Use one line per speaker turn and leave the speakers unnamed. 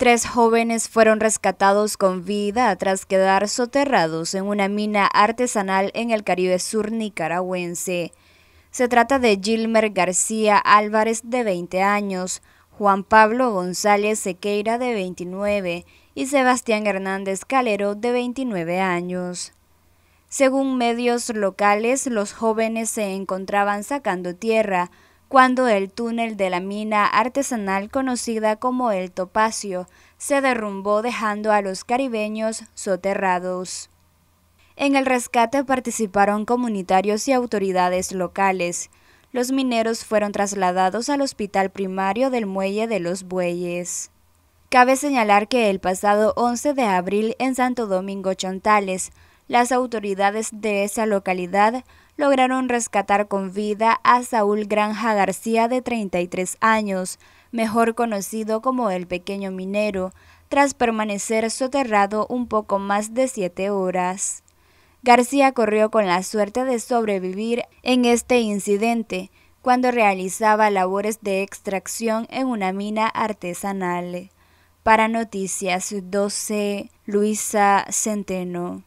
Tres jóvenes fueron rescatados con vida tras quedar soterrados en una mina artesanal en el Caribe Sur nicaragüense. Se trata de Gilmer García Álvarez, de 20 años, Juan Pablo González Sequeira, de 29, y Sebastián Hernández Calero, de 29 años. Según medios locales, los jóvenes se encontraban sacando tierra, cuando el túnel de la mina artesanal conocida como el Topacio se derrumbó dejando a los caribeños soterrados. En el rescate participaron comunitarios y autoridades locales. Los mineros fueron trasladados al hospital primario del muelle de los bueyes. Cabe señalar que el pasado 11 de abril en Santo Domingo Chontales, las autoridades de esa localidad lograron rescatar con vida a Saúl Granja García de 33 años, mejor conocido como el pequeño minero, tras permanecer soterrado un poco más de siete horas. García corrió con la suerte de sobrevivir en este incidente cuando realizaba labores de extracción en una mina artesanal. Para Noticias 12, Luisa Centeno.